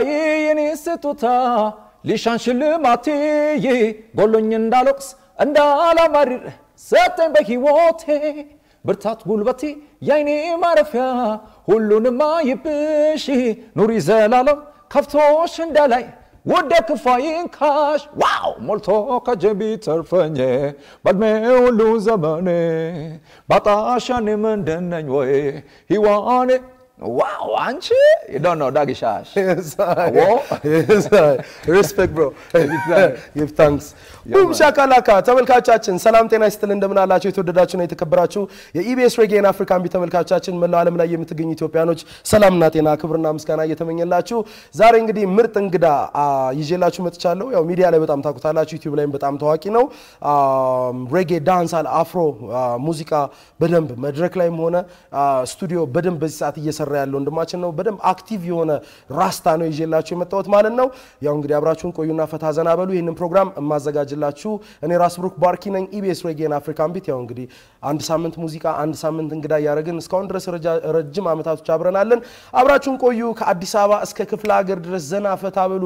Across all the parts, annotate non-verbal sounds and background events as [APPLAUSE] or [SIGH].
ተስፋዬ ስጦታ ሊሻን ሽልማቴ ጎሎኝ እንዳልወቅስ እንዳላማሪር ሰጠኝ በሕይወቴ ብርታት ጉልበቴ የአይኔ ማረፊያ ሁሉንም አይብሽ ኑሪ ዘላለም ከፍቶሽ እንዳላይ ወደ ክፋይን ካሽ ዋው ሞልቶ ከጀቢ ተርፈኝ በእድሜ ሁሉ ዘመኔ ባጣሻኔ ምንድነኝ ወይ ሂዋኔ Wow, aren't you? You don't know Dagi Shash. [LAUGHS] yes, I, [LAUGHS] yes, I. Respect, bro. [LAUGHS] Give thanks. ቡም ሻካላካ ተመልካቻችን ሰላም ጤና ይስጥል እንደምን አላችሁ? የተወደዳችሁና የተከበራችሁ የኢቢኤስ ሬጌን አፍሪካን ቢ ተመልካቻችን መላው ዓለም ላይ የምትገኙ ኢትዮጵያኖች ሰላምና ጤና ክብርና ምስጋና እየተመኘላችሁ ዛሬ እንግዲህ ምርጥ እንግዳ ይዤላችሁ መጥቻለሁ። ያው ሚዲያ ላይ በጣም ታውቁታላችሁ፣ ዩቲዩብ ላይም በጣም ታዋቂ ነው። ሬጌ ዳንሳል፣ አፍሮ ሙዚቃ በደንብ መድረክ ላይም ሆነ ስቱዲዮ በደንብ በዚህ ሰዓት እየሰራ ያለ ወንድማችን ነው። በደንብ አክቲቭ የሆነ ራስታ ነው ይዤላችሁ የመጣሁት ማለት ነው። ያው እንግዲህ አብራችሁን ቆዩና ፈታ ዘና በሉ። ይህንን ፕሮግራም የማዘጋጅ የምጋብዝላችሁ እኔ ራስ ብሩክ ባርኪ ነኝ። ኢቢኤስ ሬጌን አፍሪካን ቢት ያው እንግዲህ አንድ ሳምንት ሙዚቃ፣ አንድ ሳምንት እንግዳ እያደረግን እስካሁን ድረስ ረጅም ዓመታቶች አብረናለን። አብራችሁን ቆዩ። ከአዲስ አበባ እስከ ክፍለ ሀገር ድረስ ዘና ፈታ በሉ።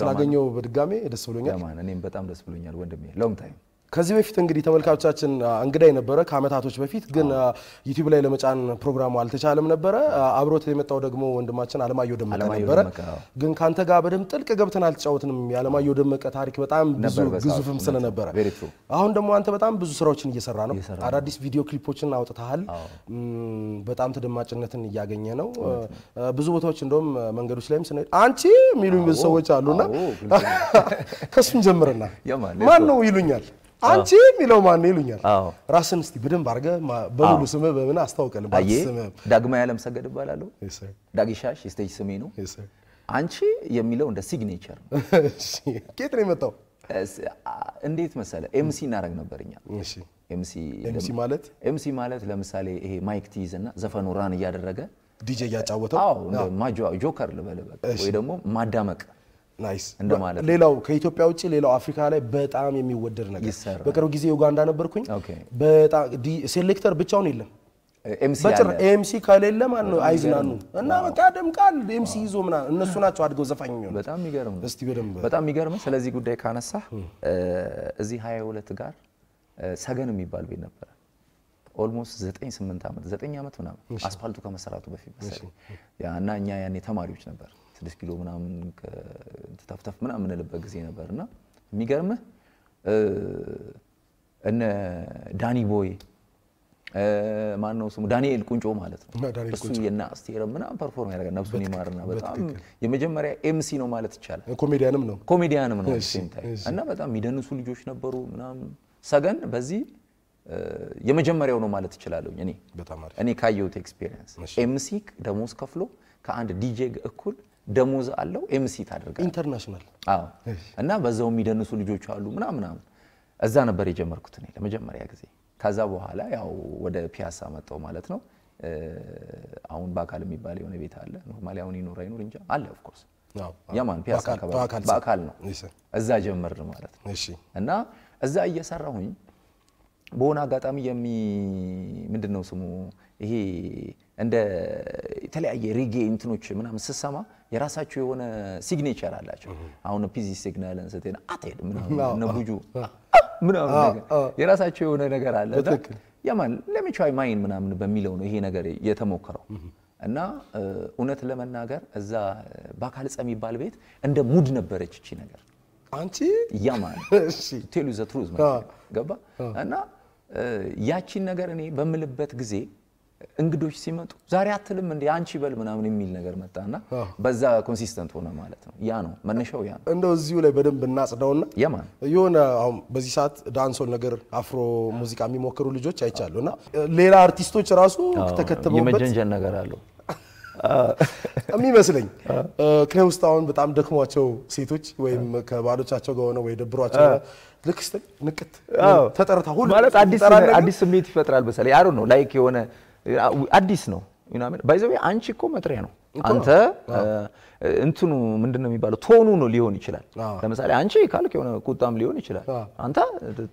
ስላገኘው በድጋሜ ደስ ብሎኛል። እኔም በጣም ደስ ብሎኛል ወንድሜ ሎንግ ታይም ከዚህ በፊት እንግዲህ ተመልካቾቻችን እንግዳ የነበረ ከአመታቶች በፊት ግን ዩቲዩብ ላይ ለመጫን ፕሮግራሙ አልተቻለም ነበረ። አብሮት የመጣው ደግሞ ወንድማችን አለማየሁ ደመቀ ነበረ። ግን ካንተ ጋር በደንብ ጥልቅ ገብተን አልተጫወትንም። የአለማየሁ ደመቀ ታሪክ በጣም ብዙ ግዙፍም ስለነበረ፣ አሁን ደግሞ አንተ በጣም ብዙ ስራዎችን እየሰራ ነው። አዳዲስ ቪዲዮ ክሊፖችን አውጥተሃል። በጣም ተደማጭነትን እያገኘ ነው። ብዙ ቦታዎች እንደውም መንገዶች ላይም ስንሄድ አንቺ የሚሉኝ ብዙ ሰዎች አሉና [LAUGHS] ከሱን ጀምርና ማን ነው ይሉኛል አንቺ የሚለው ማን ይሉኛል። ራስን እስቲ በደንብ አድርገህ በሙሉ ስምህ በምን አስታውቀን። ዳግማ ያለምሰገድ እባላለሁ። ዳግሻሽ የስቴጅ ስሜ ነው። አንቺ የሚለው እንደ ሲግኔቸር ነው። [LAUGHS] ኬት ነው የመጣው? እንዴት መሰለ ኤምሲ እናደርግ ነበር እኛ ኤምሲ ማለት ኤምሲ ማለት ለምሳሌ ይሄ ማይክ ትይዝ እና ዘፈኑ ራን እያደረገ ዲጄ እያጫወተው ጆከር ልበል ወይ ደግሞ ማዳመቅ ናይስ እንደማለት ሌላው ከኢትዮጵያ ውጭ ሌላው አፍሪካ ላይ በጣም የሚወደድ ነገር በቅርብ ጊዜ ዩጋንዳ ነበርኩኝ። በጣም ሴሌክተር ብቻውን የለም በጭር ኤምሲ ከሌለ ማን ነው አይዝናኑ እና በቃ ደምቃል። ኤምሲ ይዞ ምና እነሱ ናቸው አድገው ዘፋኝ የሚሆኑ በጣም የሚገርም እስቲ በደንብ በጣም የሚገርም ስለዚህ ጉዳይ ካነሳ እዚህ 22 ጋር ሰገን የሚባል ቤት ነበረ። ኦልሞስት ዘጠኝ ስምንት ዓመት ዘጠኝ ዓመት ምናምን አስፋልቱ ከመሰራቱ በፊት መሰለኝ እና እኛ ያኔ ተማሪዎች ነበር ስድስት ኪሎ ምናምን ተፍተፍ ምናምን የምንልበት ጊዜ ነበር እና የሚገርምህ እነ ዳኒ ቦይ ማን ነው ስሙ? ዳንኤል ቁንጮ ማለት ነው። እሱ የና አስቴር ምናምን ፐርፎርም ያደርጋል። ነብሱን ይማርና በጣም የመጀመሪያ ኤምሲ ነው ማለት ይቻላል። ኮሜዲያንም ነው ኮሜዲያንም ነው እና በጣም የሚደንሱ ልጆች ነበሩ ምናምን። ሰገን በዚህ የመጀመሪያው ነው ማለት ይችላለሁ። እኔ እኔ ካየሁት ኤክስፔሪየንስ ኤምሲ ደሞዝ ከፍሎ ከአንድ ዲጄ እኩል ደሞዝ አለው። ኤምሲ ታደርጋለህ። ኢንተርናሽናል። አዎ። እና በዛው የሚደንሱ ልጆች አሉ ምናምን ምናምን። እዛ ነበር የጀመርኩት እኔ ለመጀመሪያ ጊዜ። ከዛ በኋላ ያው ወደ ፒያሳ መጣው ማለት ነው። አሁን በአካል የሚባል የሆነ ቤት አለ። ኖርማሊ አሁን ይኖር አይኖር እንጃ አለ። ኦፍኮርስ የማን ፒያሳ በአካል ነው። እዛ ጀመርን ማለት ነው። እና እዛ እየሰራሁኝ በሆነ አጋጣሚ የሚ ምንድን ነው ስሙ ይሄ እንደ የተለያየ ሪጌ እንትኖች ምናምን ስሰማ የራሳቸው የሆነ ሲግኔቸር አላቸው። አሁን ፒዚ ሲግናልን ስቴና አትሄድ ምናምን ቡጁ ምናምን የራሳቸው የሆነ ነገር አለ። ያማን ለሚቻይ ማይን ምናምን በሚለው ነው ይሄ ነገር የተሞከረው እና እውነት ለመናገር እዛ በአካል ጸ የሚባል ቤት እንደ ሙድ ነበረች እቺ ነገር አንቺ ያማን ቴሉ ዘ ትሩዝ ገባ እና ያቺን ነገር እኔ በምልበት ጊዜ እንግዶች ሲመጡ ዛሬ አትልም እንደ አንቺ በል ምናምን የሚል ነገር መጣና በዛ ኮንሲስተንት ሆነ ማለት ነው። ያ ነው መነሻው። ያ ነው እንደው እዚሁ ላይ በደንብ እናጽደውና የማን የሆነ አሁን በዚህ ሰዓት ዳንሶል ነገር አፍሮ ሙዚቃ የሚሞክሩ ልጆች አይቻሉ እና ሌላ አርቲስቶች ራሱ ተከትበውበት የመጀንጀን ነገር አለው [LAUGHS] የሚመስለኝ ክሬ ውስጥ አሁን በጣም ደክሟቸው ሴቶች ወይም ከባሎቻቸው ጋር ሆነው ወይ ደብሯቸው ልክስ ንቅት ተጠርታ ሁሉ ማለት አዲስ ስሜት ይፈጥራል በሰለ አይ ነው ላይክ የሆነ አዲስ ነው። ባይዘዌ አንቺ እኮ መጥሪያ ነው። አንተ እንትኑ ምንድን ነው የሚባለው ቶኑ ነው ሊሆን ይችላል። ለምሳሌ አንቺ ካልክ የሆነ ቁጣም ሊሆን ይችላል። አንተ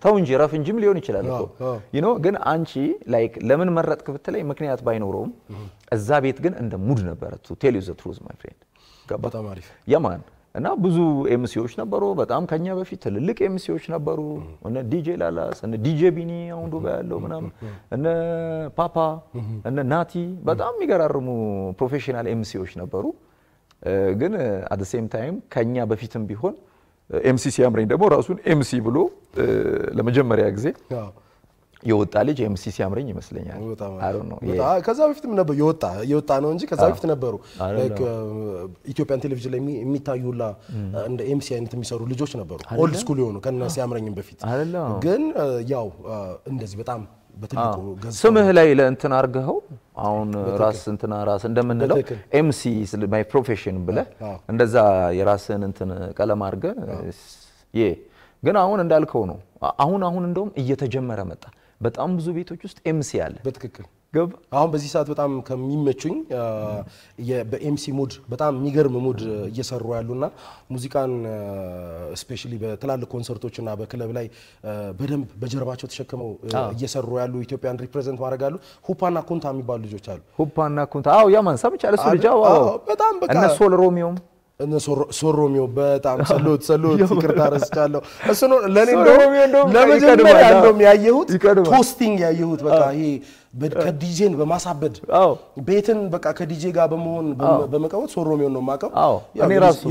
ተው እንጂ ረፍ እንጂም ሊሆን ይችላል እኮ ዩኖ። ግን አንቺ ላይክ ለምን መረጥክ ብትለኝ ምክንያት ባይኖረውም እዛ ቤት ግን እንደ ሙድ ነበረ። ቱ ቴል ዩ ዘ ትሩዝ ማይ ፍሬንድ ገባ። በጣም የማን እና ብዙ ኤምሲዎች ነበሩ። በጣም ከኛ በፊት ትልልቅ ኤምሲዎች ነበሩ። እነ ዲጄ ላላስ፣ እነ ዲጄ ቢኒ አሁን ዱባይ ያለው ምናም፣ እነ ፓፓ፣ እነ ናቲ በጣም የሚገራርሙ ፕሮፌሽናል ኤምሲዎች ነበሩ። ግን አት ሴም ታይም ከኛ በፊትም ቢሆን ኤምሲ ሲያምረኝ ደግሞ ራሱን ኤምሲ ብሎ ለመጀመሪያ ጊዜ የወጣ ልጅ ኤምሲ ሲያምረኝ ይመስለኛል። ከዛ በፊትም ነበሩ የወጣ የወጣ ነው እንጂ ከዛ ah. በፊት ነበሩ uh, ኢትዮጵያን ቴሌቪዥን ላይ የሚታዩ ሁላ hmm. uh, እንደ ኤምሲ አይነት የሚሰሩ ልጆች ነበሩ፣ ኦልድ ስኩል የሆኑ ከነ ah. ሲያምረኝም በፊት ግን uh, ያው እንደዚህ በጣም ah. ስምህ ላይ ለእንትን አርገኸው አሁን ራስ እንትና ራስ እንደምንለው ኤምሲ ማይ ፕሮፌሽን ብለህ እንደዛ የራስህን እንትን ቀለም አድርገህ ግን አሁን እንዳልከው ነው። አሁን አሁን እንደውም እየተጀመረ መጣ። በጣም ብዙ ቤቶች ውስጥ ኤምሲ አለ። በትክክል አሁን በዚህ ሰዓት በጣም ከሚመቹኝ በኤምሲ ሙድ በጣም የሚገርም ሙድ እየሰሩ ያሉና ሙዚቃን ስፔሻሊ በትላልቅ ኮንሰርቶችና በክለብ ላይ በደንብ በጀርባቸው ተሸክመው እየሰሩ ያሉ ኢትዮጵያን ሪፕሬዘንት ማድረግ ሁፓና ኩንታ የሚባሉ ልጆች አሉ። ሁፓና ኩንታ ያው ማንሳብ ይቻላል። እሱ ልጅ በጣም በቃ እነ ሶል ሮሚዮም እነ ሶሮሚዮ በጣም ሰሎት ሰሎት ይቅርታ ረስቻለሁ። እሱ ነው ለእኔ ለመጀመሪያ እንደውም ያየሁት ቶስቲንግ ያየሁት በቃ ይሄ ከዲጄን በማሳበድ ቤትን በቃ ከዲጄ ጋር በመሆን በመቀወጥ ሶሮሚዮ ነው የማውቀው።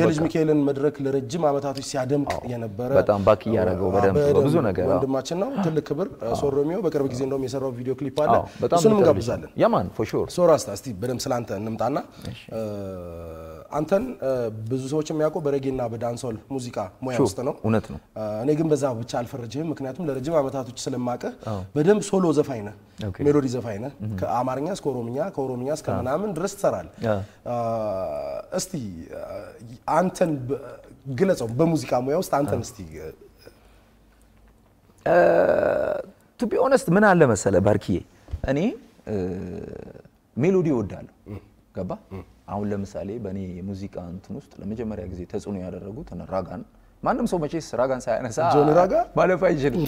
የልጅ ሚካኤልን መድረክ ለረጅም ዓመታቶች ሲያደምቅ የነበረ በጣም ባክ እያደረገው በደንብ ብዙ ነገር ወንድማችን ነው። ትልቅ ክብር ሶሮሚዮ። በቅርብ ጊዜ እንደውም የሰራው ቪዲዮ ክሊፕ አለ፣ እሱንም እንጋብዛለን። ያማን ፎር ሶራስታ፣ እስቲ በደንብ ስላንተ እንምጣና አንተን ብዙ ሰዎች የሚያውቁ በረጌና በዳንሶል ሙዚቃ ሙያ ውስጥ ነው። እውነት ነው። እኔ ግን በዛ ብቻ አልፈረጅህም፣ ምክንያቱም ለረጅም ዓመታቶች ስለማቀህ በደንብ ሶሎ ዘፋኝ ነህ፣ ሜሎዲ ዘፋኝ ነህ። ከአማርኛ እስከ ኦሮምኛ፣ ከኦሮምኛ እስከ ምናምን ድረስ ትሰራል። እስቲ አንተን ግለጸው፣ በሙዚቃ ሙያ ውስጥ አንተን እስቲ ቱ ቢ ኦነስት ምን አለ መሰለ ባርኪዬ፣ እኔ ሜሎዲ እወዳለሁ። ገባ አሁን ለምሳሌ በእኔ የሙዚቃ እንትን ውስጥ ለመጀመሪያ ጊዜ ተጽዕኖ ያደረጉት ራጋን ማንም ሰው መቼስ ራጋን ሳያነሳ ማለፍ አይችልም።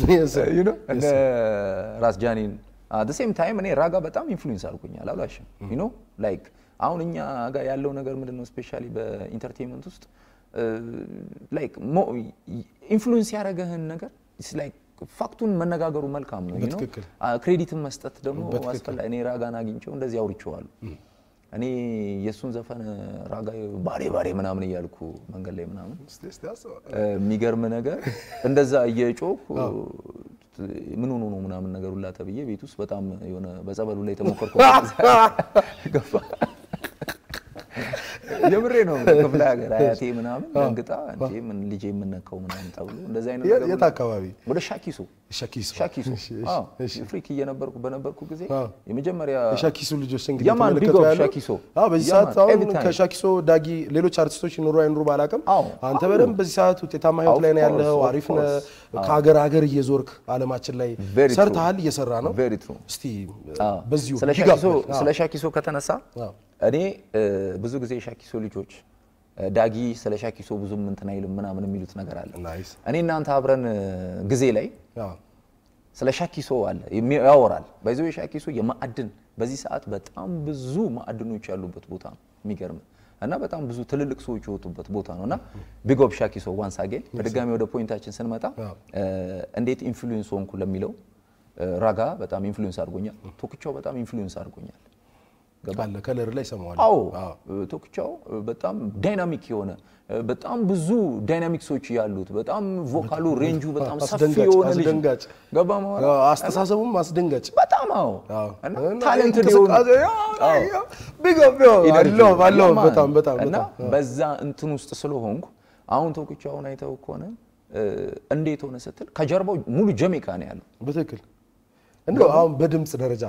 [LAUGHS] ራስ ጃኒን አት ሴም ታይም እኔ ራጋ በጣም ኢንፍሉዌንስ አልኩኝ አላላሽም ዩኖ ላይክ አሁን እኛ ጋር ያለው ነገር ምንድን ነው ስፔሻሊ በኢንተርቴንመንት ውስጥ ላይክ ኢንፍሉዌንስ ያደረገህን ነገር ላይክ ፋክቱን መነጋገሩ መልካም ነው። ክሬዲትን መስጠት ደግሞ አስፈላጊ። እኔ ራጋን አግኝቼው እንደዚህ አውርቼዋለሁ። hmm. እኔ የእሱን ዘፈን ራጋ ባሬ ባሬ ምናምን እያልኩ መንገድ ላይ ምናምን የሚገርም ነገር እንደዛ እየጮህ ምን ሆኖ ነው ምናምን ነገር ሁላ ተብዬ ቤት ውስጥ በጣም የሆነ በጸበሉ ላይ ተሞከርኩ። [LAUGHS] ገባ የምሬ ነው። [LAUGHS] ክፍለ ሀገር አያቴ ምናምን ደንግጣ እንዴ ምን ልጄ የምነካው ምናምን ተብሎ እንደዚህ አይነት ነገር የት አካባቢ? ወደ ሻኪሶ ሻኪሶ ሻኪሶ። አዎ ፍሪክ እየነበርኩ በነበርኩ ጊዜ የመጀመሪያ ሻኪሶ ልጆች እንግዲህ ያማን ቢጎ ሻኪሶ። አዎ በዚህ ሰዓት አሁን ከሻኪሶ ዳጊ ሌሎች አርቲስቶች ይኖሩ አይኑሩ ባላቅም አንተ በደንብ በዚህ ሰዓት ውጤታማ ህይወት ላይ ነው ያለኸው። አሪፍ ነው። ከሀገር ሀገር እየዞርክ አለማችን ላይ ሰርተሃል፣ እየሰራ ነው። እስቲ በዚሁ ስለ ሻኪሶ ከተነሳ እኔ ብዙ ጊዜ የሻኪሶ ልጆች ዳጊ ስለ ሻኪሶ ብዙ እንትን አይልም ምናምን የሚሉት ነገር አለ። እኔ እናንተ አብረን ጊዜ ላይ ስለ ሻኪሶ አለ ያወራል። በዚ የሻኪሶ የማዕድን በዚህ ሰዓት በጣም ብዙ ማዕድኖች ያሉበት ቦታ ነው። የሚገርም እና በጣም ብዙ ትልልቅ ሰዎች የወጡበት ቦታ ነው እና ቢጎብ ሻኪሶ ዋንስ አጌን በድጋሚ ወደ ፖይንታችን ስንመጣ እንዴት ኢንፍሉዌንስ ሆንኩ ለሚለው ራጋ በጣም ኢንፍሉዌንስ አድርጎኛል። ቶክቻው በጣም ኢንፍሉዌንስ አድርጎኛል። ከለር ላይ ሰማዋል። አዎ ቶክቻው በጣም ዳይናሚክ የሆነ በጣም ብዙ ዳይናሚክሶች ያሉት በጣም ቮካሉ ሬንጁ በጣም ሰፊ የሆነ አስደንጋጭ ገባ ማለት አስተሳሰቡም አስደንጋጭ በጣም አዎ ታለንት በጣም በጣም እና በዛ እንትን ውስጥ ስለሆንኩ አሁን ቶክቻውን አይተው ከሆነ እንዴት ሆነ ስትል ከጀርባው ሙሉ ጀሜካ ነው ያለው። በትክክል እንደው አሁን በድምጽ ደረጃ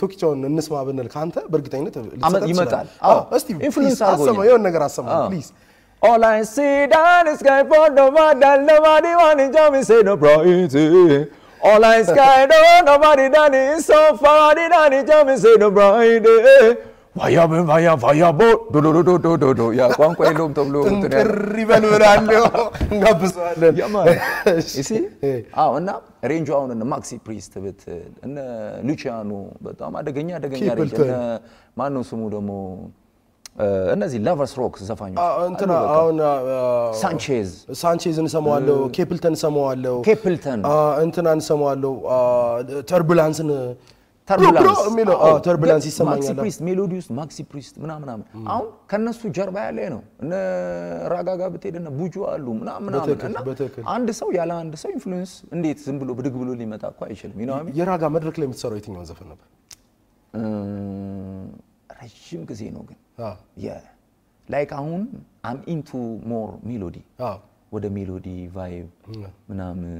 ቶኪቻውን እንስማ ብንል ከአንተ በእርግጠኝነት ይመጣል። እስቲ ኢንፍሉዌንስ አሰማ፣ የሆነ ነገር አሰማ ፕሊዝ። All I see that is sky for nobody, nobody want to me, say no priority. All I sky, no, nobody that is so far, that is join me, say no priority. ቫያብ ቫያ ቫያቦ ዶዶዶዶዶዶ ያ ቋንቋ የለውም ተብሎ ጥሪ በል ብላለሁ፣ [LAUGHS] እንጋብዘዋለን። [LAUGHS] እና ሬንጁ አሁን እነ ማክሲ ፕሪስት ብትል እነ ሉቺያኖ በጣም አደገኛ አደገኛ ሬንጅ ማን ነው ስሙ ደግሞ እነዚህ ላቨርስ ሮክ ዘፋኞች እንትና አሁን ሳንቼዝ ሳንቼዝ እሰማዋለሁ፣ ኬፕልተን እሰማዋለሁ፣ ኬፕልተን እንትና እሰማዋለሁ፣ ተርቡላንስን ተርቡላንስ ይሰማኛል። ማክሲ ፕሪስት፣ ሜሎዲ ማክሲ ፕሪስት ምናምን አሁን ከነሱ ጀርባ ያለ ነው። እነ ራጋጋ ብትሄድ እነ ቡጁ አሉ ምናምን እና አንድ ሰው ያለ አንድ ሰው ኢንፍሉዌንስ እንዴት ዝም ብሎ ብድግ ብሎ ሊመጣ እኮ አይችልም። የራጋ መድረክ ላይ የምትሰራው የትኛውን ዘፈን ነበር? ረዥም ጊዜ ነው ግን ላይክ አሁን አም ኢንቱ ሞር ሜሎዲ ወደ ሜሎዲ ቫይብ ምናምን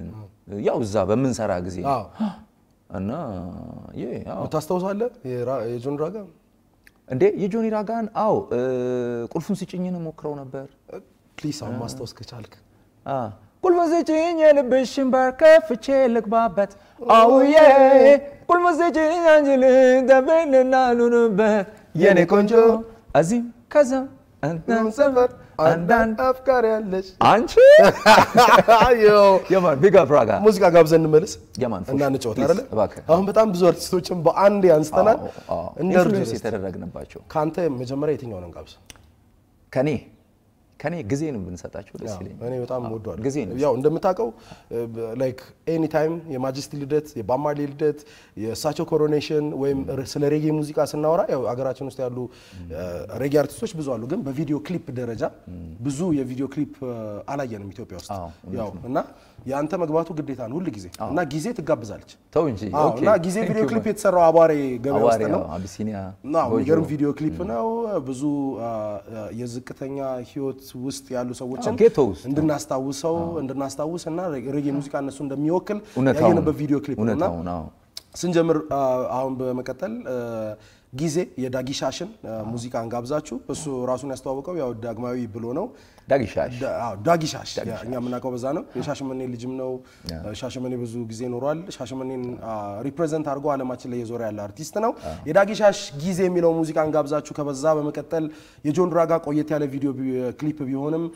ያው እዛ በምንሰራ ጊዜ እና ታስታውሳለህ የጆኒ ራጋ እንዴ የጆኒ ራጋን? አዎ ቁልፉን ስጭኝን ሞክረው ነበር። ፕሊስ አሁን ማስታወስ ከቻልክ ቁልፉን ስጭኝ የልብሽን በር ከፍቼ ልግባበት። አውየ ቁልፉን ስጭኝ አንጅል ደብንና ሉንበት የኔ ቆንጆ እዚህም ከዛም እንትን ሰፈር አንዳንድ አፍቃሪ ያለች አንቺ የማን ቢግ አፕ ራጋ ሙዚቃ ጋብዘን እንመልስ የማን እና እንጫወት አይደለ አሁን በጣም ብዙ አርቲስቶችን በአንድ ያንስተናል። እንደ የተደረግንባቸው ከአንተ መጀመሪያ የትኛው ነው ጋብዘ ከኔ ከኔ ጊዜ ነው ብንሰጣቸው ደስ ይለኛል። እኔ በጣም እወደዋለሁ። ጊዜ ነው ያው እንደምታውቀው ላይክ ኤኒ ታይም የማጀስቲ ልደት፣ የባማሌ ልደት፣ የእሳቸው ኮሮኔሽን ወይም ስለ ሬጌ ሙዚቃ ስናወራ ያው አገራችን ውስጥ ያሉ ሬጌ አርቲስቶች ብዙ አሉ፣ ግን በቪዲዮ ክሊፕ ደረጃ ብዙ የቪዲዮ ክሊፕ አላየንም ኢትዮጵያ ውስጥ ያው እና የአንተ መግባቱ ግዴታ ነው ሁል ጊዜ እና ጊዜ ትጋብዛለች። ተው እንጂ እና ጊዜ ቪዲዮ ክሊፕ የተሰራው አቧሬ ገበያ ውስጥ ነው። አቢሲኒያ የሚገርም ቪዲዮ ክሊፕ ነው። ብዙ የዝቅተኛ ህይወት ውስጥ ያሉ ሰዎችን እንድናስታውሰው እንድናስታውስ እና ሬጌ ሙዚቃ እነሱ እንደሚወክል ያየንበት ቪዲዮ ክሊፕ ነው ስንጀምር አሁን በመቀጠል ጊዜ የዳጊሻሽን ሙዚቃ እንጋብዛችሁ። እሱ ራሱን ያስተዋወቀው ያው ዳግማዊ ብሎ ነው። ዳጊሻሽ እኛ የምናውቀው በዛ ነው። የሻሸመኔ ልጅም ነው። ሻሸመኔ ብዙ ጊዜ ኖሯል። ሻሸመኔን ሪፕሬዘንት አድርጎ አለማችን ላይ የዞረ ያለ አርቲስት ነው። የዳጊሻሽ ጊዜ የሚለው ሙዚቃ እንጋብዛችሁ። ከበዛ በመቀጠል የጆን ድራጋ ቆየት ያለ ቪዲዮ ክሊፕ ቢሆንም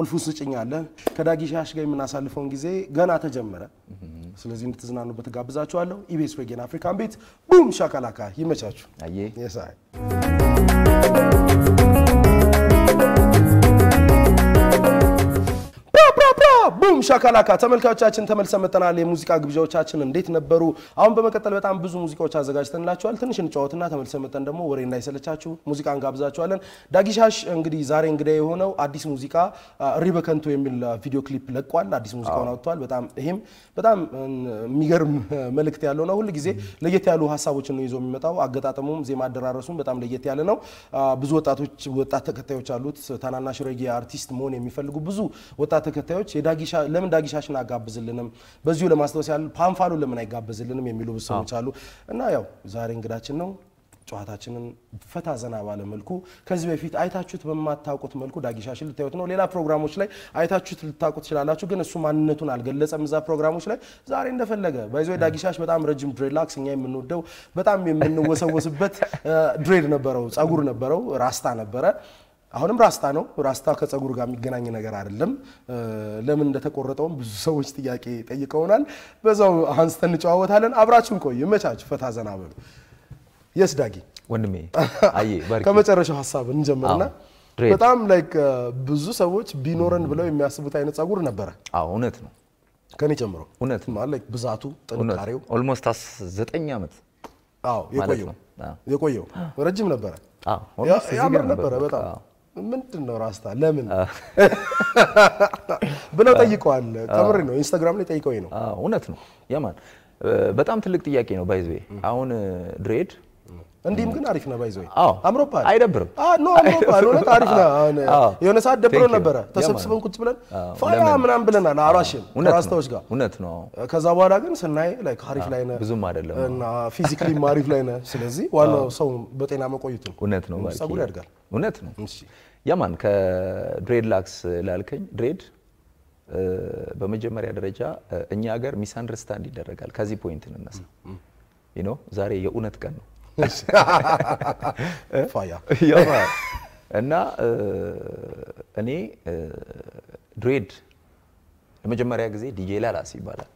ቁልፉን ስጭኝ አለ። ከዳጊሻሽ ጋር የምናሳልፈውን ጊዜ ገና ተጀመረ። ስለዚህ እንድትዝናኑበት ጋብዛችኋለሁ። ኢቢኤስ ወጌን አፍሪካን ቤት ቡም ሻካላካ ይመቻችሁ። አየ ቡም ሻካላካ ተመልካዮቻችን ተመልሰን መጥተናል። የሙዚቃ ግብዣዎቻችን እንዴት ነበሩ? አሁን በመቀጠል በጣም ብዙ ሙዚቃዎች አዘጋጅተንላችኋል። ትንሽ እንጫወትና ተመልሰን መጥተን ደግሞ ወሬ እንዳይሰለቻችሁ ሙዚቃ እንጋብዛችኋለን። ዳጊሻሽ እንግዲህ ዛሬ እንግዳ የሆነው አዲስ ሙዚቃ እሪ በከንቱ የሚል ቪዲዮ ክሊፕ ለቋል። አዲስ ሙዚቃውን አውጥቷል። በጣም ይሄም በጣም የሚገርም መልእክት ያለው ነው። ሁል ጊዜ ለየት ያሉ ሀሳቦችን ነው ይዞ የሚመጣው። አገጣጠሙም ዜማ አደራረሱም በጣም ለየት ያለ ነው። ብዙ ወጣቶች ወጣት ተከታዮች አሉት። ታናናሽ ሬጌ አርቲስት መሆን የሚፈልጉ ብዙ ወጣት ተከታዮች የዳ ለምን ዳጊሻሽን አጋብዝልንም በዚሁ ለማስታወስ ያህል ፓንፋሉ ለምን አይጋብዝልንም የሚሉ ብሰዎች አሉ እና ያው ዛሬ እንግዳችን ነው ጨዋታችንን ፈታ ዘና ባለ መልኩ ከዚህ በፊት አይታችሁት በማታውቁት መልኩ ዳጊሻሽን ልታዩት ነው። ሌላ ፕሮግራሞች ላይ አይታችሁት ልታውቁት ትችላላችሁ፣ ግን እሱ ማንነቱን አልገለጸም እዛ ፕሮግራሞች ላይ። ዛሬ እንደፈለገ ባይዞ ዳጊሻሽ በጣም ረጅም ድሬድላክስ እኛ የምንወደው በጣም የምንወሰወስበት [LAUGHS] ድሬድ ነበረው፣ ጸጉር ነበረው፣ ራስታ ነበረ። አሁንም ራስታ ነው። ራስታ ከጸጉር ጋር የሚገናኝ ነገር አይደለም። ለምን እንደተቆረጠውም ብዙ ሰዎች ጥያቄ ጠይቀውናል። በዛው አንስተን እንጨዋወታለን። አብራችን ቆዩ። ይመቻችሁ። ፈታ ዘና በሉ። የስ ዳጊ ወንድሜ [LAUGHS] አዬ ከመጨረሻው ሀሳብ እንጀምርና በጣም ላይክ ብዙ ሰዎች ቢኖረን ብለው የሚያስቡት አይነት ጸጉር ነበረ። አዎ እውነት ነው። ከኔ ጀምሮ እውነት ማለት ብዛቱ፣ ጥንካሬው ኦልሞስት ዘጠኝ ዓመት አዎ የቆየው የቆየው ረጅም ነበረ፣ ያምር ነበረ በጣም ምንድን ነው ራስታ ለምን [LAUGHS] ብለው ጠይቀዋል። ከምሬ ነው። ኢንስታግራም ላይ ጠይቀው ነው። እውነት ነው። የማን በጣም ትልቅ ጥያቄ ነው። ባይዘዌ አሁን ድሬድ እንዲህም ግን አሪፍ ነው። ባይዘዌ አምሮባል አይደብርም? ኖ አምሮባል እውነት [LAUGHS] አሪፍ ነው። የሆነ ሰዓት ደብሮ ነበረ። ተሰብስበን ቁጭ ብለን ፋያ ምናም ብለናል። አራሽን ራስታዎች ጋር እውነት ነው። ከዛ በኋላ ግን ስናይ ላይክ አሪፍ ላይ ነህ፣ ብዙም አይደለም እና ፊዚካሊም አሪፍ ላይ ነህ። ስለዚህ ዋናው ሰው በጤና መቆየቱ ነው። እውነት ነው። ፀጉር ያድጋል። እውነት ነው። ያማን ከድሬድ ላክስ ላልከኝ ድሬድ በመጀመሪያ ደረጃ እኛ ሀገር አንደርስታንድ ይደረጋል። ከዚህ ፖይንት እንነሳ። ኖ ዛሬ የእውነት ቀን ነው [LAUGHS] እና እኔ ድሬድ ለመጀመሪያ ጊዜ ዲጄ ላላስ ይባላል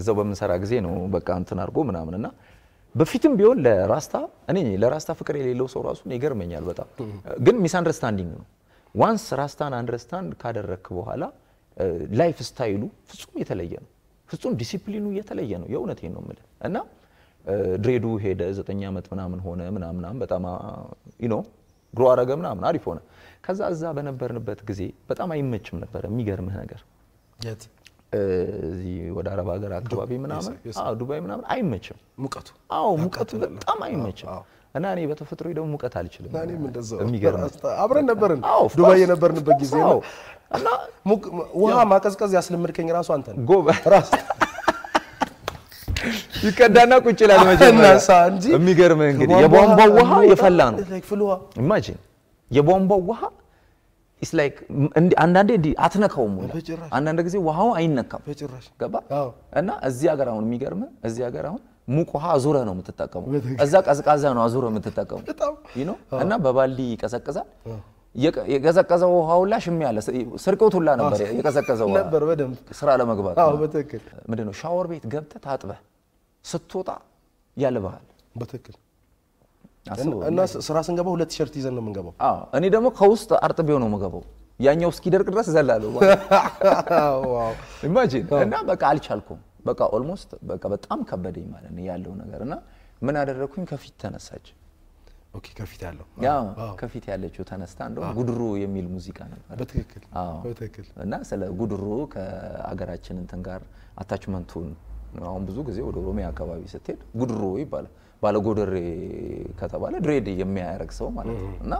እዛው በምንሰራ ጊዜ ነው በቃ እንትን አድርጎ ምናምን እና በፊትም ቢሆን ለራስታ እኔ ለራስታ ፍቅር የሌለው ሰው ራሱ ይገርመኛል በጣም ግን ሚስ አንደርስታንዲንግ ነው። ዋንስ ራስታን አንደርስታንድ ካደረክ በኋላ ላይፍ ስታይሉ ፍጹም የተለየ ነው። ፍጹም ዲሲፕሊኑ የተለየ ነው። የእውነቴ ነው ምል እና ድሬዱ ሄደ ዘጠኝ ዓመት ምናምን ሆነ ምናምናም በጣም ኖ ግሮ አረገ ምናምን አሪፍ ሆነ። ከዛ እዛ በነበርንበት ጊዜ በጣም አይመችም ነበረ የሚገርምህ ነገር የት እዚህ ወደ አረብ ሀገር አካባቢ ምናምን ዱባይ ምናምን አይመችም ሙቀቱ። አዎ ሙቀቱ በጣም አይመችም። እና እኔ በተፈጥሮ ደግሞ ሙቀት አልችልም። እኔም እንደዛው የሚገርም አብረን ነበርን ዱባይ የነበርንበት ጊዜ ነው። እና ውሃ ማቀዝቀዝ ያስለምድከኝ ራሱ አንተ ነህ ጎበ ራስ ይቀዳና ቁጭ ይላል መጀመሪያ እንጂ የሚገርምህ እንግዲህ የቧንቧው ውሃ የፈላ ነው። ኢማጂን የቧንቧው ውሃ ኢስ ላይክ አንዳንዴ እንዲህ አትነካውም አንዳንድ ጊዜ ውሃው አይነካም ገባ እና እዚህ ሀገር አሁን የሚገርም እዚህ ሀገር አሁን ሙቅ ውሃ አዙረ ነው የምትጠቀመው እዛ ቀዝቃዛ ነው አዙረ የምትጠቀመው እና በባልዲ ይቀዘቅዛል የቀዘቀዘ ውሃ ሁላ ሽሜ አለ ስርቆት ሁላ ነበር የቀዘቀዘው ነበር በደንብ ስራ ለመግባት አዎ በትክክል ሻወር ቤት ገብተህ ታጥበህ ስትወጣ ያልብሃል በትክክል እና ስራ ስንገባ ሁለት ቲሸርት ይዘን ነው የምንገባው። እኔ ደግሞ ከውስጥ አርጥቤው ነው የምገባው። ያኛው እስኪደርቅ ድረስ ዘላለሁ። ኢማጂን [LAUGHS] እና በቃ አልቻልኩም። በቃ ኦልሞስት በቃ በጣም ከበደኝ ማለት ነው ያለው ነገር እና ምን አደረግኩኝ? ከፊት ተነሳች። ኦኬ ከፊት ያለው ከፊት ያለችው ተነስታ እንደውም ጉድሮ የሚል ሙዚቃ ነበር በትክክል በትክክል እና ስለ ጉድሮ ከአገራችን እንትን ጋር አታችመንቱን አሁን ብዙ ጊዜ ወደ ኦሮሚያ አካባቢ ስትሄድ ጉድሮ ይባላል ባለጎደሬ ከተባለ ድሬድ የሚያደርግ ሰው ማለት ነው። እና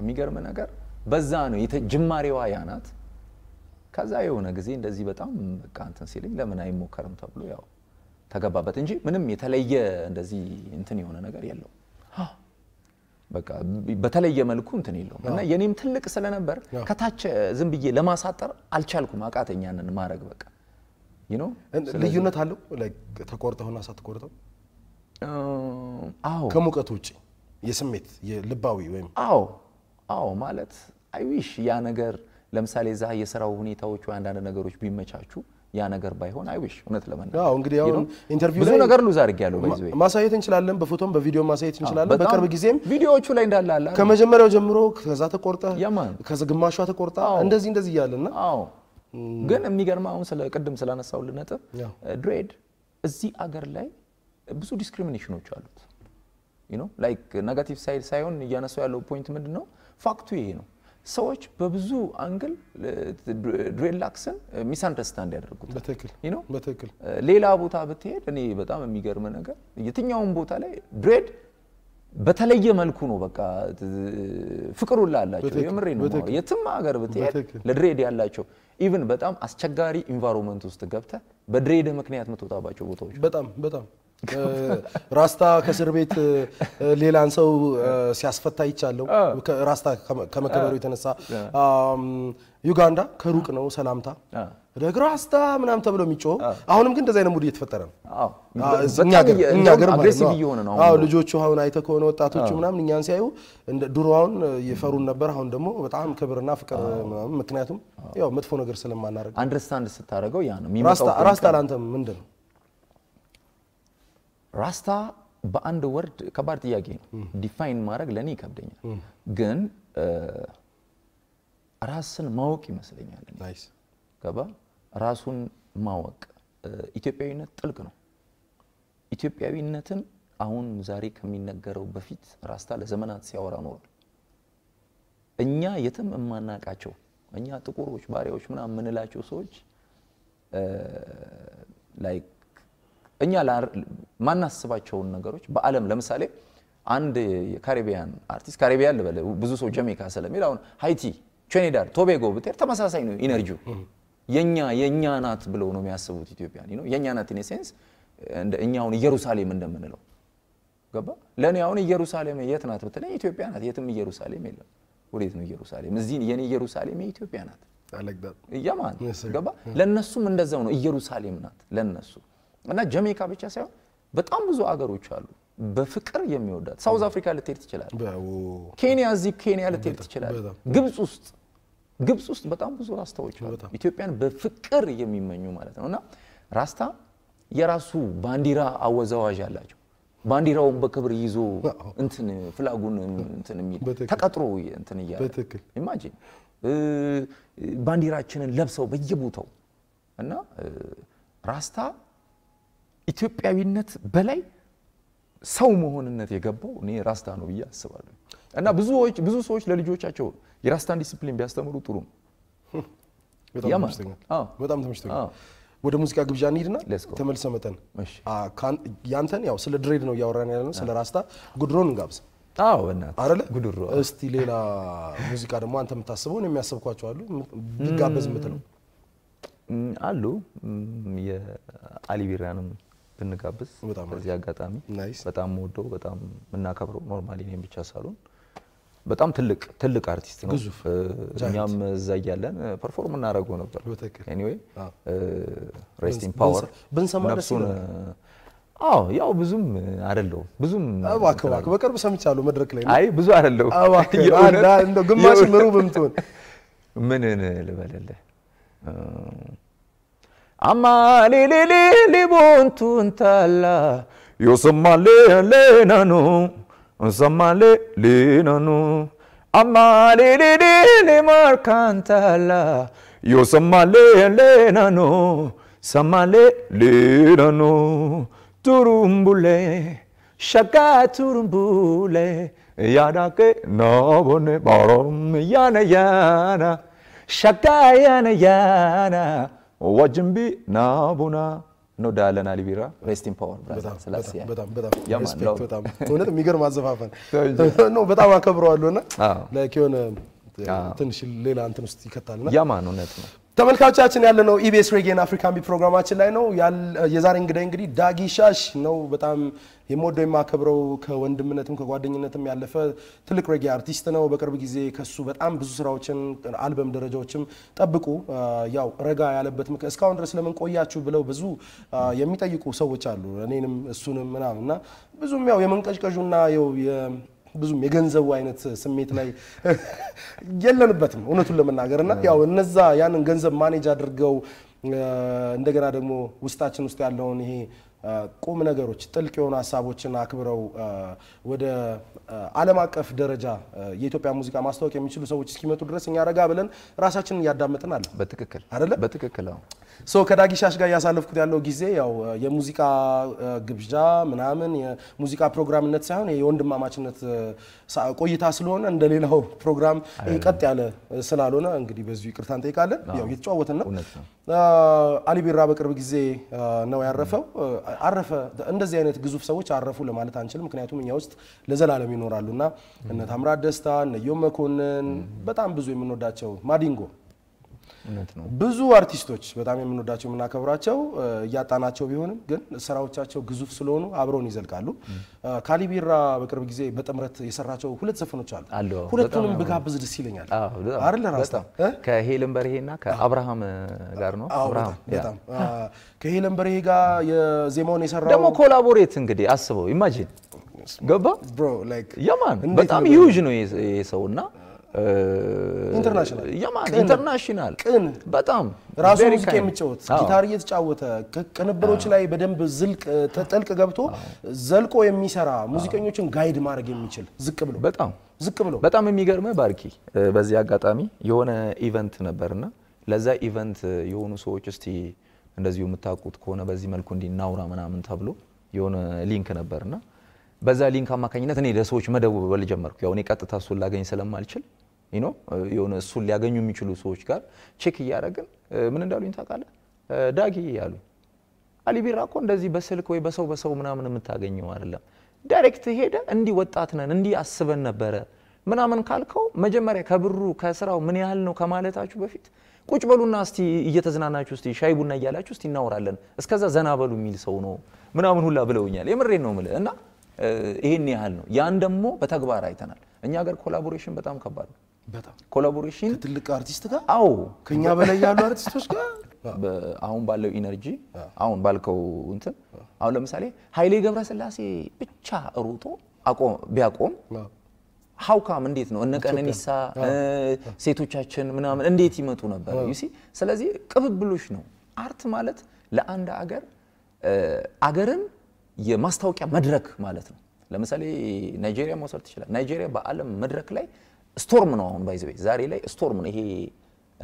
የሚገርም ነገር በዛ ነው ጅማሬዋ ያናት። ከዛ የሆነ ጊዜ እንደዚህ በጣም በቃ እንትን ለምን አይሞከርም ተብሎ ያው ተገባበት እንጂ ምንም የተለየ እንደዚህ እንትን የሆነ ነገር የለው። በቃ በተለየ መልኩ እንትን የለውም እና የኔም ትልቅ ስለነበር ከታች ዝም ብዬ ለማሳጠር አልቻልኩም፣ አቃተኛንን ማድረግ በቃ ልዩነት አለው ተቆርጠውና ሳትቆርጠው ከሙቀት ውጭ የስሜት የልባዊ ወይም አዎ አዎ ማለት አይዊሽ ያ ነገር ለምሳሌ እዛ የስራው ሁኔታዎቹ አንዳንድ ነገሮች ቢመቻቹ ያ ነገር ባይሆን አይዊሽ እውነት ለመናገር አዎ እንግዲህ አሁን ኢንተርቪው ብዙ ነገር ሉዝ አድርጌያለሁ ባይዘዌ ማሳየት እንችላለን በፎቶም በቪዲዮ ማሳየት እንችላለን በቅርብ ጊዜም ቪዲዮዎቹ ላይ እንዳለ አለ ከመጀመሪያው ጀምሮ ከዛ ተቆርጠ ከዛ ግማሿ ተቆርጣ እንደዚህ እንደዚህ እያለና አዎ ግን የሚገርም አሁን ስለ ቅድም ስላነሳውልን ነጥብ ድሬድ እዚህ አገር ላይ ብዙ ዲስክሪሚኔሽኖች አሉት። ላይክ ነጋቲቭ ሳይድ ሳይሆን እያነሱ ያለው ፖይንት ምንድን ነው? ፋክቱ ይሄ ነው። ሰዎች በብዙ አንግል ድሬላክስን ሚስ አንደርስታንድ ያደርጉታል። ሌላ ቦታ ብትሄድ እኔ በጣም የሚገርም ነገር የትኛውም ቦታ ላይ ድሬድ በተለየ መልኩ ነው። በቃ ፍቅሩ ላላቸው የምሬ ነው። የትም ሀገር ብትሄድ ለድሬድ ያላቸው ኢቭን በጣም አስቸጋሪ ኢንቫይሮንመንት ውስጥ ገብተ በድሬድ ምክንያት ምትወጣባቸው ቦታዎች በጣም በጣም ራስታ ከእስር ቤት ሌላን ሰው ሲያስፈታ ይቻለው ራስታ ከመከበሩ የተነሳ ዩጋንዳ ከሩቅ ነው ሰላምታ ደግ ራስታ ምናም ተብሎ የሚጮኸው አሁንም ግን እንደዚህ አይነት ሙድ እየተፈጠረ ነው። ልጆቹ አሁን አይተ ከሆነ ወጣቶቹ ምናምን እኛን ሲያዩ ድሮ አሁን እየፈሩን ነበር። አሁን ደግሞ በጣም ክብርና ፍቅር ምክንያቱም ያው መጥፎ ነገር ስለማናደርግ አንደርስታንድ ስታደርገው ያ ነው ራስታ ላንተ ምንድን ነው? ራስታ በአንድ ወርድ ከባድ ጥያቄ ነው። ዲፋይን ማድረግ ለእኔ ይከብደኛል፣ ግን ራስን ማወቅ ይመስለኛል። ገባ ራሱን ማወቅ ኢትዮጵያዊነት ጥልቅ ነው። ኢትዮጵያዊነትን አሁን ዛሬ ከሚነገረው በፊት ራስታ ለዘመናት ሲያወራ ኖሯል። እኛ የትም የማናቃቸው እኛ ጥቁሮች ባሪያዎች ምናምን የምንላቸው ሰዎች ላይ እኛ ማናስባቸውን ነገሮች በዓለም ለምሳሌ አንድ የካሪቢያን አርቲስት ካሪቢያን ልበለ ብዙ ሰው ጀሜካ ስለሚል አሁን ሃይቲ፣ ቼኔዳድ፣ ቶቤጎ ብትሄድ ተመሳሳይ ነው ኢነርጂው። የኛ የእኛ ናት ብለው ነው የሚያስቡት ኢትዮጵያ ነው የእኛ ናት ኢን ሴንስ እኛ አሁን ኢየሩሳሌም እንደምንለው ገባ። ለእኔ አሁን ኢየሩሳሌም የት ናት ብትለኝ ኢትዮጵያ ናት። የትም ኢየሩሳሌም የለም። ወዴት ነው ኢየሩሳሌም? እዚህ የኔ ኢየሩሳሌም የኢትዮጵያ ናት። ያማን ገባ። ለእነሱም እንደዛው ነው ኢየሩሳሌም ናት ለእነሱ እና ጀሜካ ብቻ ሳይሆን በጣም ብዙ አገሮች አሉ በፍቅር የሚወዳት ሳውዝ አፍሪካ ልትሄድ ትችላል። ኬንያ እዚህ ኬንያ ልትሄድ ትችላል። ግብጽ ውስጥ ግብጽ ውስጥ በጣም ብዙ ራስታዎች አሉ ኢትዮጵያን በፍቅር የሚመኙ ማለት ነው እና ራስታ የራሱ ባንዲራ አወዛዋዥ አላቸው። ባንዲራውን በክብር ይዞ እንትን ፍላጉን እንትን የሚል ተቀጥሮ እንትን እያለ ኢማጂን ባንዲራችንን ለብሰው በየቦታው እና ራስታ ኢትዮጵያዊነት በላይ ሰው መሆንነት የገባው እኔ ራስታ ነው ብዬ አስባለሁ። እና ብዙዎች ብዙ ሰዎች ለልጆቻቸው የራስታን ዲሲፕሊን ቢያስተምሩ ጥሩ ነው። በጣም ወደ ሙዚቃ ግብዣ እንሂድና ተመልሰ መጠን ያንተን ያው ስለ ድሬድ ነው እያወራን ያለ ነው፣ ስለ ራስታ ጉድሮን እንጋብዝ አለ ጉድሮ። እስቲ ሌላ ሙዚቃ ደግሞ አንተ የምታስበው እኔ የሚያስብኳቸው አሉ ቢጋበዝ የምትለው አሉ። የአሊቢራንም ብንጋብዝ በዚህ አጋጣሚ በጣም ወደው በጣም የምናከብረው ኖርማሊ እኔም ብቻ ሳሉን በጣም ትልቅ ትልቅ አርቲስት ነው። እኛም እዛ እያለን ፐርፎርም እናደርገው ነበር። ኤኒዌይ ሬስት ኢን ፓወር ብንሰማ ደስ አዎ ያው ብዙም አይደለሁም ብዙም እባክህ በቅርብ ሰምቻለሁ መድረክ ላይ አይ ብዙ አይደለሁም እባክህ ግማሽ ምሩብም ትሆን ምን ልበልልህ Amalilili bontun tala. Yo samale le nanu. Samale le nanu. Amalilili markantala. Yo samale le nanu. Samale le nanu. Turumbule. Shaka turumbule. Yada ke nabone barom yana yana. Shaka yana yana. ወጅንቢ ናቡና ነው ዳለና ሊቢራ ሬስቲን ፓወር ብራዘር እውነት የሚገርም አዘፋፈን ነው። [LAUGHS] በጣም አከብረዋለሁ እና ትንሽ ሌላ እንትን ውስጥ ይከታልና ያማን እውነት ነው። ተመልካቾቻችን ያለ ነው ኢቢኤስ ሬጌን አፍሪካ ቢ ፕሮግራማችን ላይ ነው። የዛሬ እንግዳይ እንግዲህ ዳጊ ሻሽ ነው። በጣም የምወደው የማከብረው ከወንድምነትም ከጓደኝነትም ያለፈ ትልቅ ሬጌ አርቲስት ነው። በቅርብ ጊዜ ከሱ በጣም ብዙ ስራዎችን አልበም ደረጃዎችም ጠብቁ። ያው ረጋ ያለበት ምክ እስካሁን ድረስ ለምን ቆያችሁ ብለው ብዙ የሚጠይቁ ሰዎች አሉ፣ እኔንም እሱንም ምናምን እና ብዙም ያው የመንቀዥቀዡና ብዙም የገንዘቡ አይነት ስሜት ላይ የለንበትም እውነቱን ለመናገር እና ያው እነዛ ያንን ገንዘብ ማኔጅ አድርገው እንደገና ደግሞ ውስጣችን ውስጥ ያለውን ይሄ ቁም ነገሮች ጥልቅ የሆኑ ሀሳቦችን አክብረው ወደ ዓለም አቀፍ ደረጃ የኢትዮጵያ ሙዚቃ ማስታወቅ የሚችሉ ሰዎች እስኪመጡ ድረስ እኛ ረጋ ብለን ራሳችንን እያዳመጥን አለ። በትክክል አይደለ? በትክክል ሶ ከዳጊሻሽ ጋር እያሳለፍኩት ያለው ጊዜ ያው የሙዚቃ ግብዣ ምናምን የሙዚቃ ፕሮግራምነት ሳይሆን የወንድማማችነት ቆይታ ስለሆነ እንደሌላው ፕሮግራም ቀጥ ያለ ስላልሆነ እንግዲህ በዚሁ ይቅርታ እንጠይቃለን። ያው እየተጫወትን ነው። አሊ በቅርብ ጊዜ ነው ያረፈው። አረፈ። እንደዚህ አይነት ግዙፍ ሰዎች አረፉ ለማለት አንችልም፣ ምክንያቱም እኛ ውስጥ ለዘላለም ይኖራሉና እነ ታምራት ደስታ እነ ዮም መኮንን በጣም ብዙ የምንወዳቸው ማዲንጎ ብዙ አርቲስቶች በጣም የምንወዳቸው የምናከብራቸው እያጣናቸው ቢሆንም ግን ስራዎቻቸው ግዙፍ ስለሆኑ አብረውን ይዘልቃሉ። ካሊቢራ በቅርብ ጊዜ በጥምረት የሰራቸው ሁለት ዘፈኖች አሉ። ሁለቱንም ብጋብዝ ደስ ይለኛል አይደል? ራስታ ከሄለን በርሄና ከአብርሃም ጋር ነው። አብርሃም በጣም ከሄለን በርሄ ጋር የዜማውን የሰራው ደግሞ ኮላቦሬት እንግዲህ አስበው ኢማጂን ገባ ብሮ ላይክ በጣም ዩጅ ነው የሰውና ኢንተርናሽናል የማን ኢንተርናሽናል ቅን በጣም ራሱ ሙዚቃ የሚጫወት ጊታር እየተጫወተ ቅንብሮች ላይ በደንብ ዝልቅ ጥልቅ ገብቶ ዘልቆ የሚሰራ ሙዚቀኞችን ጋይድ ማድረግ የሚችል ዝቅ ብሎ በጣም ዝቅ ብሎ በጣም የሚገርምህ ባርኪ፣ በዚህ አጋጣሚ የሆነ ኢቨንት ነበርና ለዛ ኢቨንት የሆኑ ሰዎች እስቲ እንደዚሁ የምታውቁት ከሆነ በዚህ መልኩ እንዲናውራ ምናምን ተብሎ የሆነ ሊንክ ነበርና በዛ ሊንክ አማካኝነት እኔ ለሰዎች መደወል ጀመርኩ። ያው እኔ ቀጥታ እሱን ላገኝ ስለማልችል ኖ uh, የሆነ እሱን ሊያገኙ የሚችሉ ሰዎች ጋር ቼክ እያደረግን uh, ምን እንዳሉኝ ታውቃለህ uh, ዳጊ ያሉ አሊቢራ እኮ እንደዚህ በስልክ ወይ በሰው በሰው ምናምን የምታገኘው አይደለም። ዳይሬክት ሄደ እንዲህ ወጣት ነን እንዲህ አስበን ነበረ ምናምን ካልከው መጀመሪያ ከብሩ ከስራው ምን ያህል ነው ከማለታችሁ በፊት ቁጭ በሉና እስቲ እየተዝናናችሁ እስቲ ሻይ ቡና እያላችሁ እስቲ እናወራለን፣ እስከዛ ዘና በሉ የሚል ሰው ነው ምናምን ሁላ ብለውኛል። የምሬን ነው የምልህ እና ይሄን ያህል ነው። ያን ደግሞ በተግባር አይተናል። እኛ ሀገር ኮላቦሬሽን በጣም ከባድ ነው። ኮላቦሬሽን ከትልቅ አርቲስት ጋር አዎ፣ ከኛ በላይ ያሉ አርቲስቶች ጋር አሁን ባለው ኢነርጂ አሁን ባልከው እንትን አሁን ለምሳሌ ኃይሌ ገብረስላሴ ብቻ ሮጦ ቢያቆም ሀውካም እንዴት ነው እነቀነኒሳ ሴቶቻችን ምናምን እንዴት ይመጡ ነበር? ዩሲ ስለዚህ ቅብብሎች ነው። አርት ማለት ለአንድ አገር አገርን የማስታወቂያ መድረክ ማለት ነው። ለምሳሌ ናይጄሪያ መውሰድ ትችላል። ናይጄሪያ በዓለም መድረክ ላይ ስቶርም ነው አሁን ባይዘ ዛሬ ላይ ስቶርም ነው ይሄ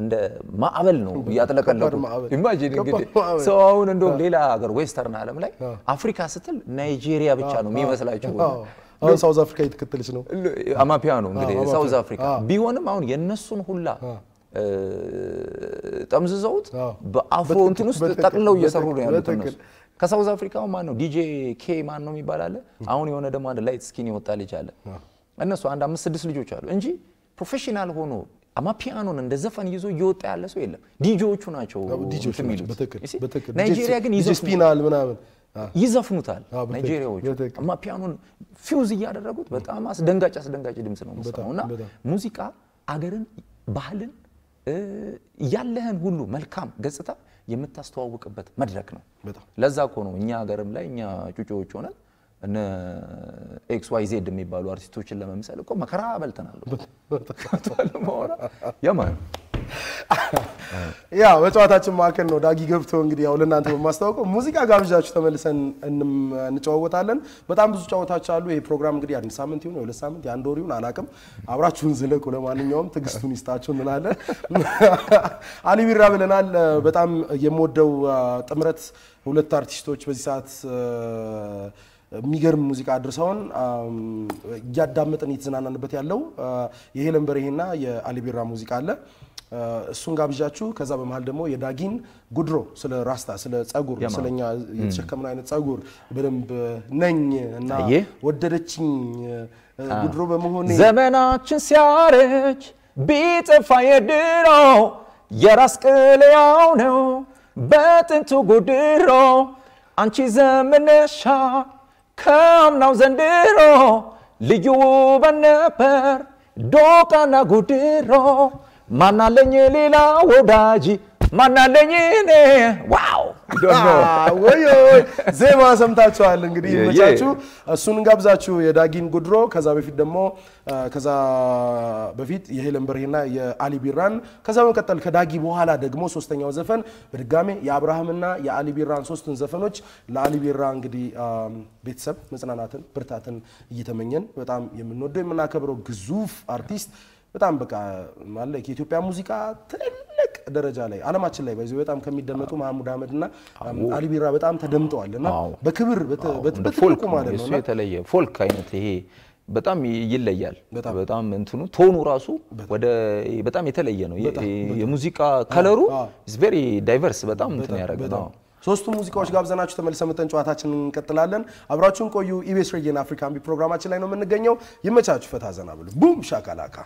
እንደ ማዕበል ነው እያጥለቀለቁ። ኢማጂን እንግዲህ ሰው አሁን እንደውም ሌላ ሀገር ዌስተርን ዓለም ላይ አፍሪካ ስትል ናይጄሪያ ብቻ ነው የሚመስላችሁ። አሁን ሳውዝ አፍሪካ እየተከተለች ነው። አማፒያ ነው እንግዲህ ሳውዝ አፍሪካ ቢሆንም አሁን የእነሱን ሁላ ጠምዝዘውት በአፍሮ እንትን ውስጥ ጠቅለው እየሰሩ ነው ያሉት እነሱ። ከሳውዝ አፍሪካ ማን ነው ዲጄ ኬ ማን ነው የሚባል አለ። አሁን የሆነ ደግሞ አንድ ላይት ስኪን ይወጣ ልጅ አለ እነሱ አንድ አምስት ስድስት ልጆች አሉ እንጂ ፕሮፌሽናል ሆኖ አማፒያኖን እንደ ዘፈን ይዞ እየወጣ ያለ ሰው የለም። ዲጂዎቹ ናቸው ናይጄሪያ ግን ምናምን ይዘፍኑታል። ናይጄሪያዎቹ አማፒያኖን ፊውዝ እያደረጉት በጣም አስደንጋጭ አስደንጋጭ ድምፅ ነው የምሰማው እና ሙዚቃ አገርን፣ ባህልን ያለህን ሁሉ መልካም ገጽታ የምታስተዋውቅበት መድረክ ነው። ለዛ እኮ ነው እኛ ሀገርም ላይ እኛ ጩጮዎች ሆነን እነ ኤክስ ዋይ ዜድ የሚባሉ አርቲስቶችን ለመምሰል እኮ መከራ በልተናል። ያማ ያ በጨዋታችን መካከል ነው ዳጊ ገብቶ እንግዲህ ያው ለእናንተ በማስታወቀው ሙዚቃ ጋብዣችሁ ተመልሰን እንጨዋወታለን። በጣም ብዙ ጨዋታዎች አሉ። ይሄ ፕሮግራም እንግዲህ አንድ ሳምንት ይሁን የሁለት ሳምንት የአንድ ወር ይሁን አላቅም፣ አብራችሁን ዝለቁ። ለማንኛውም ትዕግስቱን ይስጣችሁ እንላለን። አሊ ቢራ ብለናል። በጣም የምወደው ጥምረት ሁለት አርቲስቶች በዚህ ሰዓት የሚገርም ሙዚቃ አድርሰውን እያዳመጥን እየተዝናናንበት ያለው የሄለን በርሄና የአሊቢራ ሙዚቃ አለ። እሱን ጋብዣችሁ ከዛ በመሀል ደግሞ የዳጊን ጉድሮ ስለ ራስታ ስለ ጸጉር ስለኛ የተሸከምን አይነት ጸጉር በደንብ ነኝ እና ወደደችኝ ጉድሮ በመሆኔ ዘመናችን ሲያረጅ ቢጠፋ የድሮ የራስ ቅልያው ነው በጥንቱ ጉድሮ አንቺ ዘመነሻ ከምናው ዘንድሮ ልዩ ውበት ነበር ዶቃና ጉድሮ ማናለኝ ሌላ ወዳጅ ማን አለኝ እኔ ዋው ወይ ወይ ዜማ ሰምታችኋል። እንግዲህ ይመቻችሁ። እሱን እንጋብዛችሁ የዳጊን ጉድሮ፣ ከዛ በፊት ደግሞ ከዛ በፊት የሄለን በርሄና የአሊ ቢራን፣ ከዛ በመቀጠል ከዳጊ በኋላ ደግሞ ሶስተኛው ዘፈን በድጋሜ የአብርሃምና የአሊ ቢራን ሶስቱን ዘፈኖች ለአሊ ቢራ እንግዲህ ቤተሰብ መጽናናትን ብርታትን እየተመኘን በጣም የምንወደው የምናከብረው ግዙፍ አርቲስት በጣም በቃ ማለት የኢትዮጵያ ሙዚቃ ትልል ደረጃ ላይ አለማችን ላይ ባይዘው በጣም ከሚደመጡ መሐሙድ አህመድ እና አሊቢራ በጣም ተደምጠዋል እና በክብር በትልቁ ማለት ነው የተለየ ፎልክ አይነት ይሄ በጣም ይለያል። በጣም እንትኑ ቶኑ ራሱ ወደ በጣም የተለየ ነው። የሙዚቃ ከለሩ ኢዝ ቬሪ ዳይቨርስ በጣም እንትን ያደረገ ሶስቱ ሙዚቃዎች ጋብዘናችሁ ተመልሰን መጠን ጨዋታችንን እንቀጥላለን። አብራችሁን ቆዩ። ኢቢኤስ ሬጌን አፍሪካ ቢ ፕሮግራማችን ላይ ነው የምንገኘው። ይመቻችሁ። ፈታ ዘና ብሉ። ቡም ሻካላካ